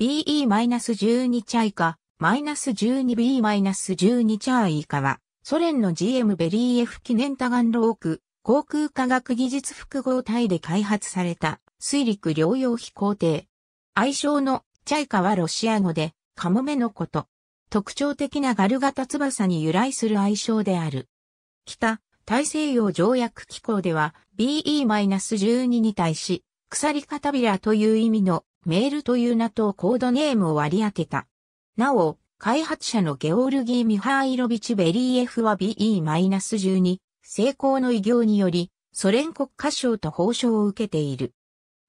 BE-12 チャイカ、-12B-12 チャイカは、ソ連の GM ベリー F 記念タガンローク、航空科学技術複合体で開発された水陸両用飛行艇。愛称のチャイカはロシア語でカモメのこと。特徴的なガル型翼に由来する愛称である。北、大西洋条約機構では BE-12 に対し鎖片びらという意味のメールという名とコードネームを割り当てた。なお、開発者のゲオルギー・ミハーイロビチ・ベリーエフは BE-12 成功の偉業により、ソ連国歌賞と報奨を受けている。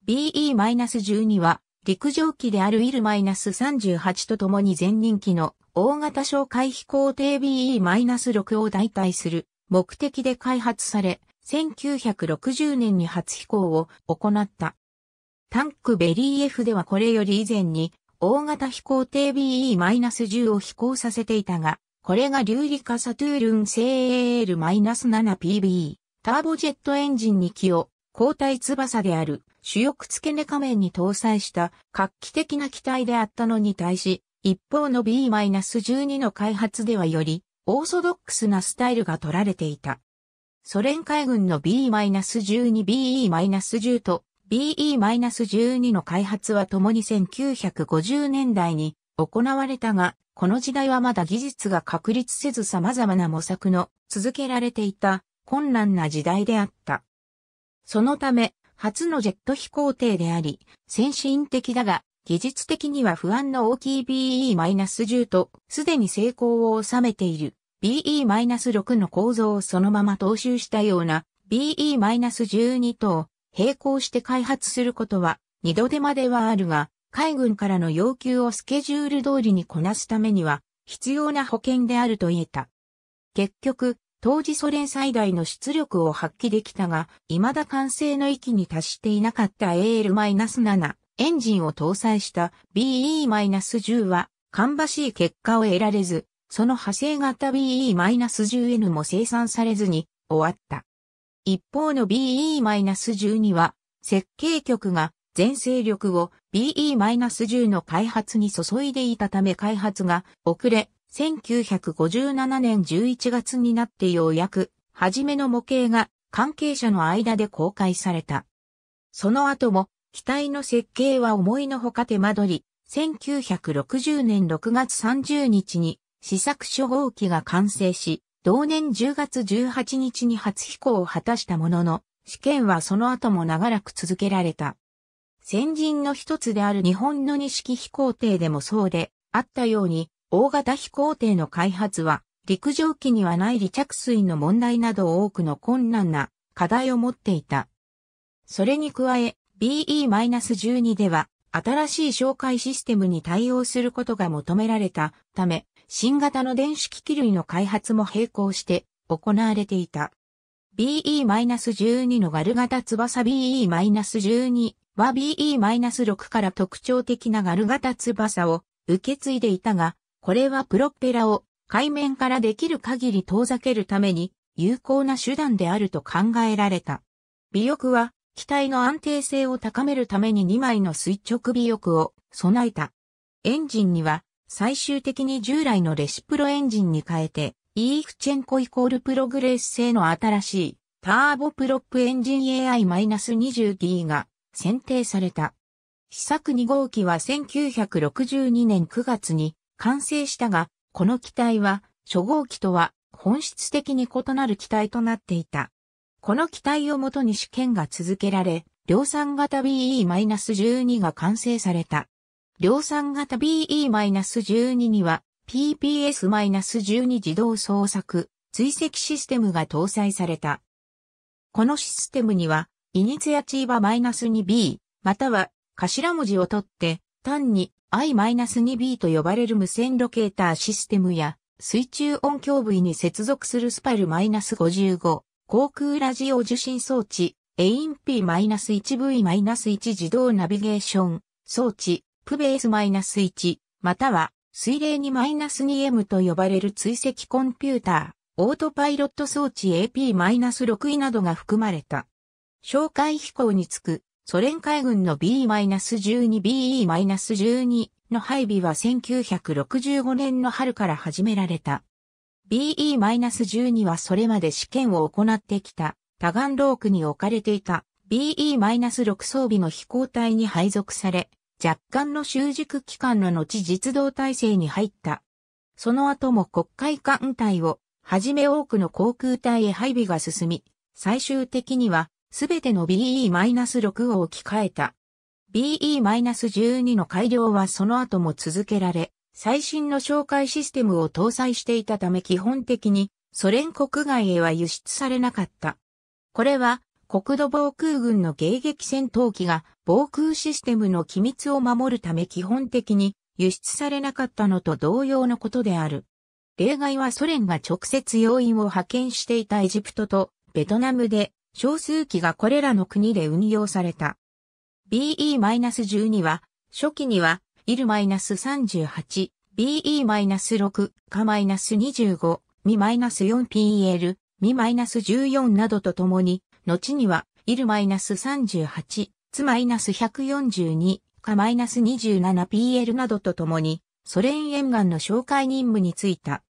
BE-12 は、陸上機であるイル -38 と共に前人気の大型哨戒飛行艇 BE-6 を代替する目的で開発され、1960年に初飛行を行った。タンクベリー F ではこれより以前に大型飛行艇 BE-10 を飛行させていたが、これが流理化サトゥールン CAL-7PB、ターボジェットエンジン2機を交代翼である主翼付け根仮面に搭載した画期的な機体であったのに対し、一方の B-12 の開発ではよりオーソドックスなスタイルが取られていた。ソ連海軍の B-12BE-10 と BE-12 の開発は共に1950年代に行われたが、この時代はまだ技術が確立せず様々な模索の続けられていた困難な時代であった。そのため、初のジェット飛行艇であり、先進的だが、技術的には不安の大きい BE-10 と、すでに成功を収めている BE-6 の構造をそのまま踏襲したような BE-12 と並行して開発することは二度手間ではあるが、海軍からの要求をスケジュール通りにこなすためには必要な保険であると言えた。結局、当時ソ連最大の出力を発揮できたが、未だ完成の域に達していなかった AL-7 エンジンを搭載した BE-10 は、ばしい結果を得られず、その派生型 BE-10N も生産されずに終わった。一方の BE-12 は設計局が全勢力を BE-10 の開発に注いでいたため開発が遅れ、1957年11月になってようやく、初めの模型が関係者の間で公開された。その後も、機体の設計は思いのほか手間取り、1960年6月30日に試作初号機が完成し、同年10月18日に初飛行を果たしたものの、試験はその後も長らく続けられた。先人の一つである日本の二式飛行艇でもそうで、あったように、大型飛行艇の開発は、陸上機にはない離着水の問題など多くの困難な課題を持っていた。それに加え、BE-12 では、新しい紹介システムに対応することが求められたため、新型の電子機器類の開発も並行して行われていた。BE-12 のガル型翼 BE-12 は BE-6 から特徴的なガル型翼を受け継いでいたが、これはプロペラを海面からできる限り遠ざけるために有効な手段であると考えられた。尾翼は機体の安定性を高めるために2枚の垂直尾翼を備えた。エンジンには最終的に従来のレシプロエンジンに変えて、イーフチェンコイコールプログレース製の新しいターボプロップエンジン AI-20D が選定された。試作2号機は1962年9月に完成したが、この機体は初号機とは本質的に異なる機体となっていた。この機体をもとに試験が続けられ、量産型 BE-12 が完成された。量産型 BE-12 には PPS-12 自動捜索追跡システムが搭載された。このシステムには、イニツヤチーバ -2B、または頭文字を取って単に I-2B と呼ばれる無線ロケーターシステムや水中音響部位に接続するスパル -55、航空ラジオ受信装置、a イン P-1V-1 自動ナビゲーション装置、プベース -1、または水冷に -2M と呼ばれる追跡コンピューター、オートパイロット装置 AP-6 位などが含まれた。紹介飛行につくソ連海軍の B-12BE-12 の配備は1965年の春から始められた。BE-12 はそれまで試験を行ってきた多眼ロークに置かれていた BE-6 装備の飛行隊に配属され、若干の習熟期間の後実動体制に入った。その後も国会艦隊をはじめ多くの航空隊へ配備が進み、最終的にはすべての BE-6 を置き換えた。BE-12 の改良はその後も続けられ、最新の紹介システムを搭載していたため基本的にソ連国外へは輸出されなかった。これは国土防空軍の迎撃戦闘機が防空システムの機密を守るため基本的に輸出されなかったのと同様のことである。例外はソ連が直接要員を派遣していたエジプトとベトナムで少数機がこれらの国で運用された。BE-12 は初期にはイル -38、BE-6、か2 5ミ4 p l ミ1 4などとともに後には、イル -38、ツ -142、か -27PL などとともに、ソ連沿岸の紹介任務に就いた。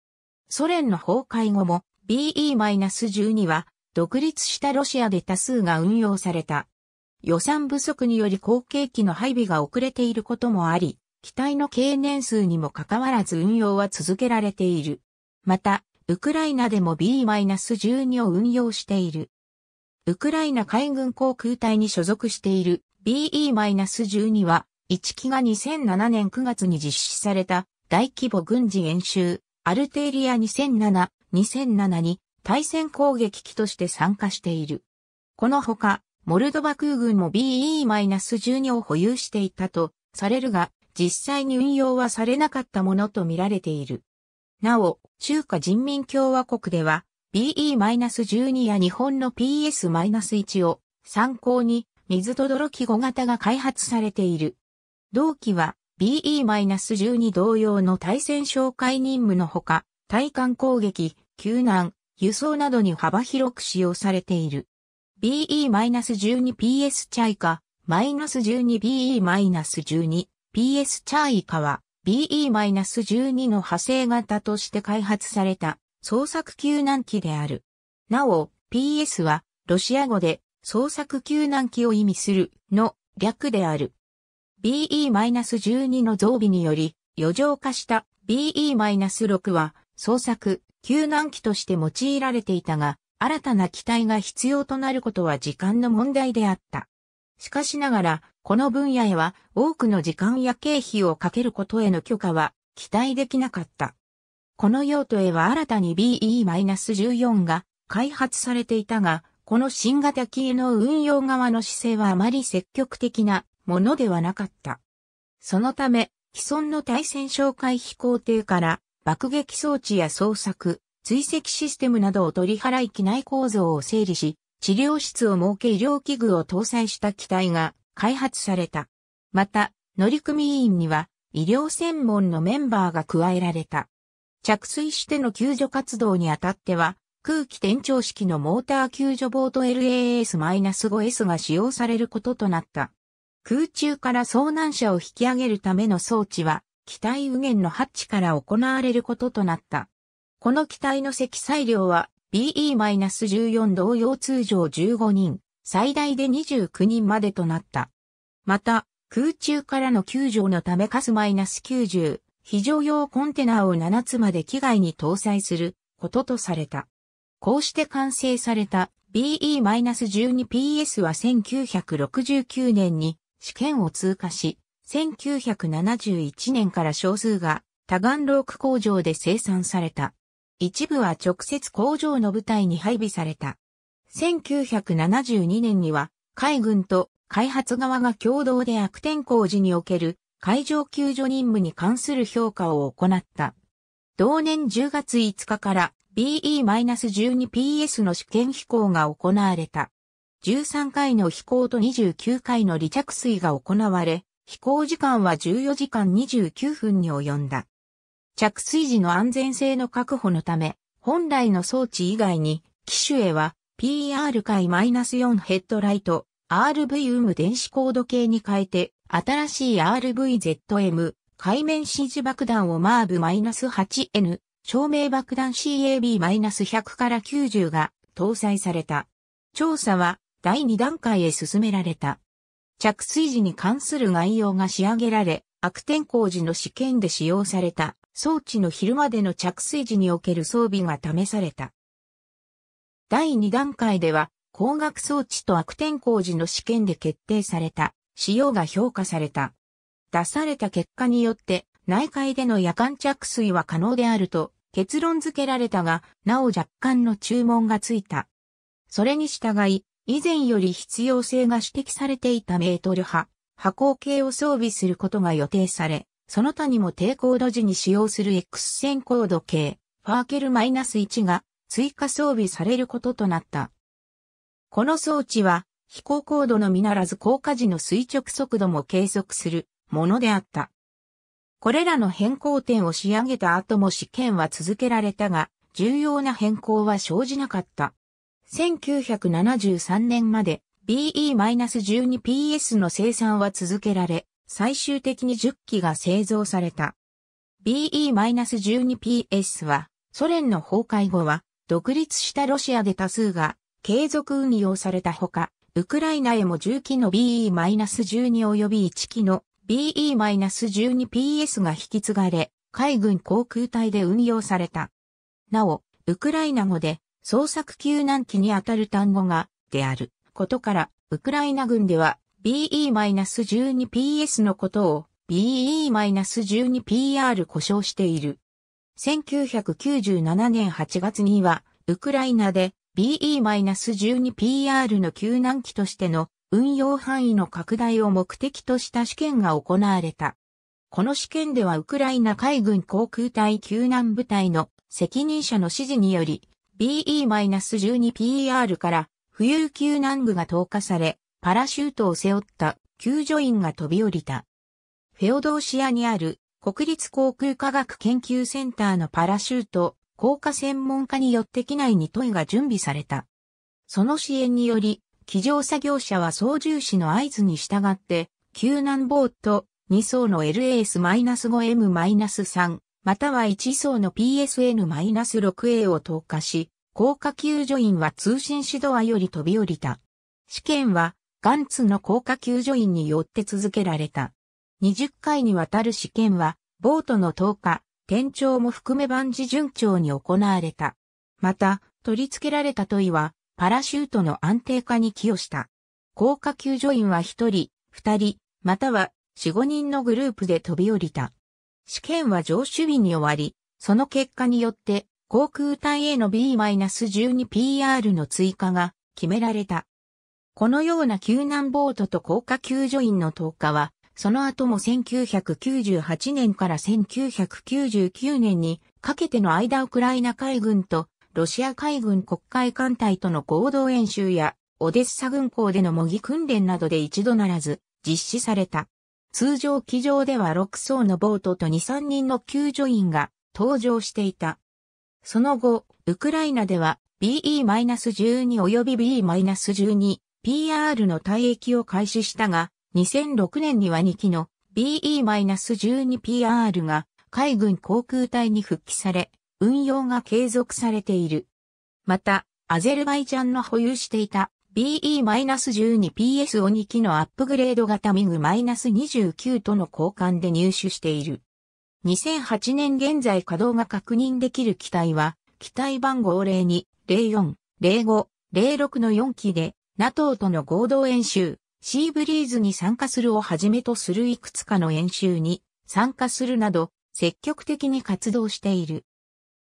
ソ連の崩壊後も BE-12 は独立したロシアで多数が運用された。予算不足により後継機の配備が遅れていることもあり、機体の経年数にもかかわらず運用は続けられている。また、ウクライナでも B-12 を運用している。ウクライナ海軍航空隊に所属している BE-12 は、1機が2007年9月に実施された大規模軍事演習、アルテリア2007、2007に対戦攻撃機として参加している。このほか、モルドバ空軍も BE-12 を保有していたとされるが、実際に運用はされなかったものとみられている。なお、中華人民共和国では、BE-12 や日本の PS-1 を参考に水とどろき5型が開発されている。同機は BE-12 同様の対戦紹介任務のほか、対艦攻撃、救難、輸送などに幅広く使用されている。BE-12PS チャイカ、-12BE-12PS チャイカは BE-12 の派生型として開発された捜索救難機である。なお、PS は、ロシア語で、捜索救難機を意味する、の、略である。BE-12 の増備により、余剰化した BE-6 は、捜索、救難機として用いられていたが、新たな機体が必要となることは時間の問題であった。しかしながら、この分野へは多くの時間や経費をかけることへの許可は期待できなかった。この用途へは新たに BE-14 が開発されていたが、この新型機への運用側の姿勢はあまり積極的なものではなかった。そのため、既存の対戦哨戒飛行艇から爆撃装置や捜索、追跡システムなどを取り払い機内構造を整理し、治療室を設け医療器具を搭載した機体が開発された。また、乗組員には医療専門のメンバーが加えられた。着水しての救助活動にあたっては、空気転調式のモーター救助ボート LAS-5S が使用されることとなった。空中から遭難者を引き上げるための装置は、機体右舷のハッチから行われることとなった。この機体の積載量は BE-14 同様通常15人、最大で29人までとなった。また、空中からの救助のためカス -90、非常用コンテナを7つまで機外に搭載することとされた。こうして完成された BE-12PS は1969年に試験を通過し、1971年から少数が多眼ローク工場で生産された。一部は直接工場の部隊に配備された。1972年には海軍と開発側が共同で悪天候時における海上救助任務に関する評価を行った。同年10月5日から BE-12PS の試験飛行が行われた。13回の飛行と29回の離着水が行われ、飛行時間は14時間29分に及んだ。着水時の安全性の確保のため、本来の装置以外に、機種へは PR 回 -4 ヘッドライト、RV ウム電子コード系に変えて、新しい RVZM、海面支持爆弾をマーブ -8N、照明爆弾 CAB-100 から90が搭載された。調査は第2段階へ進められた。着水時に関する概要が仕上げられ、悪天候時の試験で使用された装置の昼までの着水時における装備が試された。第2段階では、光学装置と悪天候時の試験で決定された使用が評価された。出された結果によって、内海での夜間着水は可能であると結論付けられたが、なお若干の注文がついた。それに従い、以前より必要性が指摘されていたメートル波、波光計を装備することが予定され、その他にも低高度時に使用する X 線高度計、ファーケル -1 が追加装備されることとなった。この装置は飛行高度のみならず降下時の垂直速度も計測するものであった。これらの変更点を仕上げた後も試験は続けられたが、重要な変更は生じなかった。1973年まで BE-12PS の生産は続けられ、最終的に10機が製造された。BE-12PS は、ソ連の崩壊後は、独立したロシアで多数が継続運用されたほか、ウクライナへも10機の BE-12 及び1機の BE-12PS が引き継がれ、海軍航空隊で運用された。なお、ウクライナ語で捜索救難機にあたる単語が、である、ことから、ウクライナ軍では BE-12PS のことを BE-12PR 故障している。1997年8月には、ウクライナで BE-12PR の救難機としての運用範囲の拡大を目的とした試験が行われた。この試験ではウクライナ海軍航空隊救難部隊の責任者の指示により BE-12PR から浮遊救難具が投下され、パラシュートを背負った救助員が飛び降りた。フェオドーシアにある国立航空科学研究センターのパラシュート高科専門家によって機内に問いが準備された。その支援により、機上作業者は操縦士の合図に従って、救難ボート2層の LAS-5M-3、または1層の PSN-6A を投下し、降下救助員は通信指導アより飛び降りた。試験は、ガンツの降下救助員によって続けられた。20回にわたる試験は、ボートの投下、県庁も含め万事順調に行われた。また、取り付けられた問いは、パラシュートの安定化に寄与した。高下救助員は1人、2人、または4、5人のグループで飛び降りた。試験は上手日に終わり、その結果によって、航空隊への B-12PR の追加が決められた。このような救難ボートと高下救助員の投下は、その後も1998年から1999年にかけての間ウクライナ海軍とロシア海軍国会艦隊との合同演習やオデッサ軍港での模擬訓練などで一度ならず実施された。通常機上では6艘のボートと2、3人の救助員が登場していた。その後、ウクライナでは BE-12 及び B-12PR の退役を開始したが、2006年には2機の BE-12PR が海軍航空隊に復帰され、運用が継続されている。また、アゼルバイジャンの保有していた BE-12PS を2機のアップグレード型ミグ -29 との交換で入手している。2008年現在稼働が確認できる機体は、機体番号02、04、05、06の4機で、NATO との合同演習、シーブリーズに参加するをはじめとするいくつかの演習に参加するなど積極的に活動している。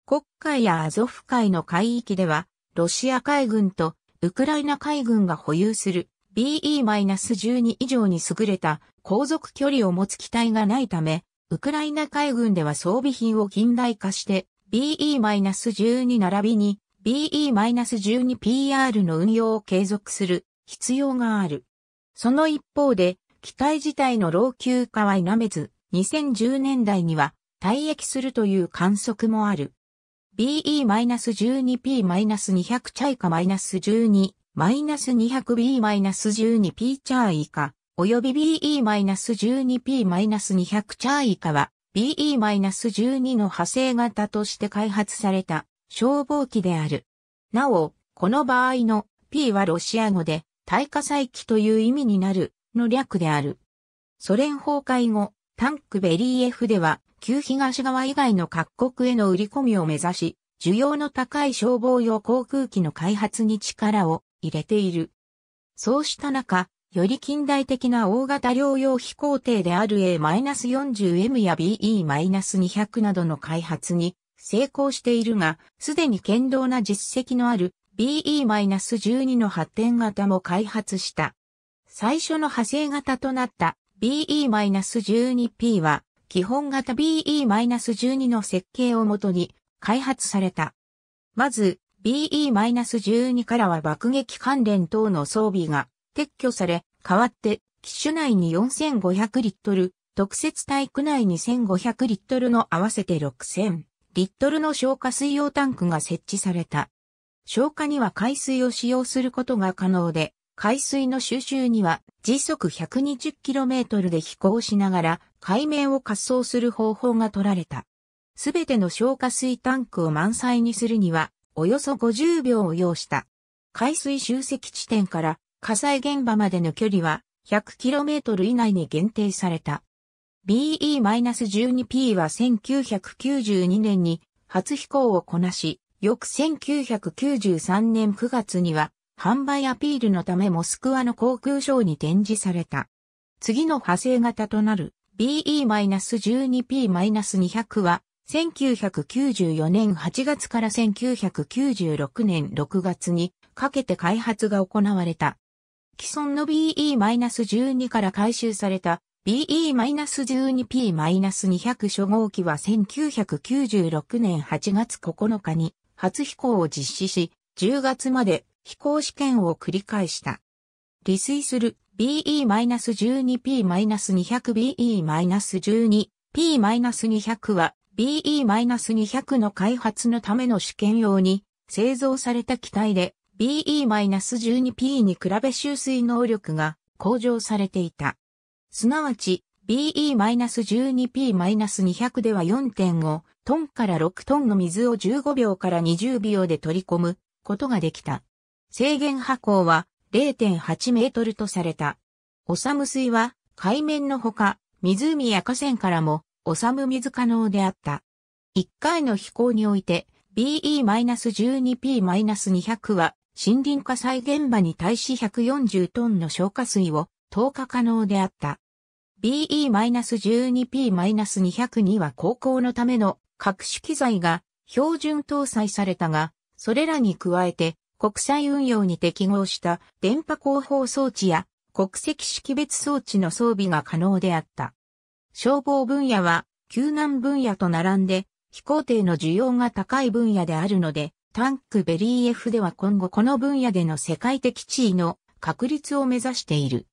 黒海やアゾフ海の海域では、ロシア海軍とウクライナ海軍が保有する BE-12 以上に優れた航続距離を持つ機体がないため、ウクライナ海軍では装備品を近代化して BE-12 並びに BE-12PR の運用を継続する必要がある。その一方で、機体自体の老朽化は否めず、2010年代には退役するという観測もある。BE-12P-200 チャイカ -12-200B-12P チャイカ、および BE-12P-200 チャイカは BE-12 の派生型として開発された消防機である。なお、この場合の P はロシア語で大火再起という意味になるの略である。ソ連崩壊後、タンクベリー F では、旧東側以外の各国への売り込みを目指し、需要の高い消防用航空機の開発に力を入れている。そうした中、より近代的な大型療養飛行艇である A-40M や BE-200 などの開発に成功しているが、すでに堅牢な実績のある BE-12 の発展型も開発した。最初の派生型となった BE-12P は、基本型 BE-12 の設計をもとに開発された。まず、BE-12 からは爆撃関連等の装備が撤去され、代わって機種内に4500リットル、特設体区内に1500リットルの合わせて6000リットルの消火水用タンクが設置された。消火には海水を使用することが可能で、海水の収集には時速 120km で飛行しながら海面を滑走する方法が取られた。すべての消火水タンクを満載にするにはおよそ50秒を要した。海水集積地点から火災現場までの距離は 100km 以内に限定された。BE-12P は1992年に初飛行をこなし、翌1993年9月には、販売アピールのためモスクワの航空ショーに展示された。次の派生型となる BE-12P-200 は、1994年8月から1996年6月にかけて開発が行われた。既存の BE-12 から回収された BE-12P-200 初号機は1996年8月9日に初飛行を実施し、10月まで飛行試験を繰り返した。利水する BE-12P-200BE-12P-200 は BE-200 の開発のための試験用に製造された機体で BE-12P に比べ収水能力が向上されていた。すなわち BE-12P-200 では4.5トンから6トンの水を15秒から20秒で取り込むことができた。制限波高は0.8メートルとされた。オサム水は海面のほか湖や河川からもオサム水可能であった。1回の飛行において BE-12P-200 は森林火災現場に対し140トンの消火水を投下可能であった。b e 1 2 p 2 0には航行のための各種機材が標準搭載されたが、それらに加えて国際運用に適合した電波広報装置や国籍識別装置の装備が可能であった。消防分野は救難分野と並んで飛行艇の需要が高い分野であるので、タンクベリー F では今後この分野での世界的地位の確立を目指している。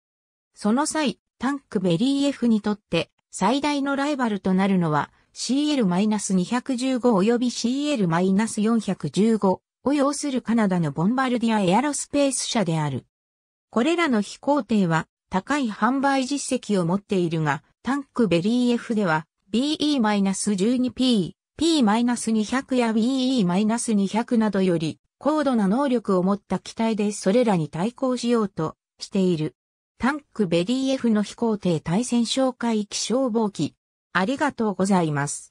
その際、タンクベリー F にとって最大のライバルとなるのは CL-215 及び CL-415 を要するカナダのボンバルディアエアロスペース社である。これらの飛行艇は高い販売実績を持っているが、タンクベリー F では BE-12P、P-200 や BE-200 などより高度な能力を持った機体でそれらに対抗しようとしている。タンクベリー F の飛行艇対戦哨戒機消防機ありがとうございます。